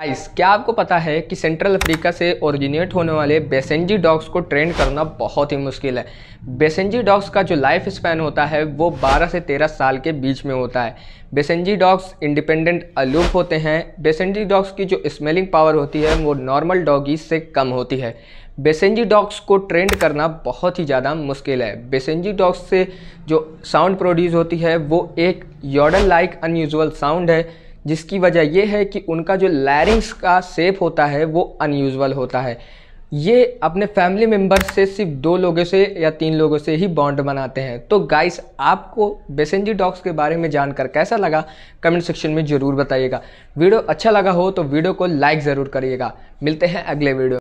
guys क्या आपको पता है कि सेंट्रल अफ्रीका से ओरिजिनेट होने वाले बेसेंजी डॉग्स को ट्रेंड करना बहुत ही मुश्किल है बेसेंजी डॉग्स का जो लाइफ स्पैन होता है वो 12 से 13 साल के बीच में होता है बेसेंजी डॉग्स इंडिपेंडेंट अलूप होते हैं बेसेंजी डॉग्स की जो स्मेलिंग पावर होती है वो नॉर्मल डॉगी से कम होती है बेसेंजी डॉग्स को ट्रेंड करना बहुत ही ज़्यादा मुश्किल है बेसेंजी डॉग्स से जो साउंड प्रोड्यूस होती है वो एक यॉडल लाइक अनयूजल साउंड है जिसकी वजह यह है कि उनका जो लैरिंग्स का सेप होता है वो अनयूजल होता है ये अपने फैमिली मेम्बर्स से सिर्फ दो लोगों से या तीन लोगों से ही बॉन्ड बनाते हैं तो गाइस आपको बेसेंजी डॉग्स के बारे में जानकर कैसा लगा कमेंट सेक्शन में ज़रूर बताइएगा वीडियो अच्छा लगा हो तो वीडियो को लाइक ज़रूर करिएगा मिलते हैं अगले वीडियो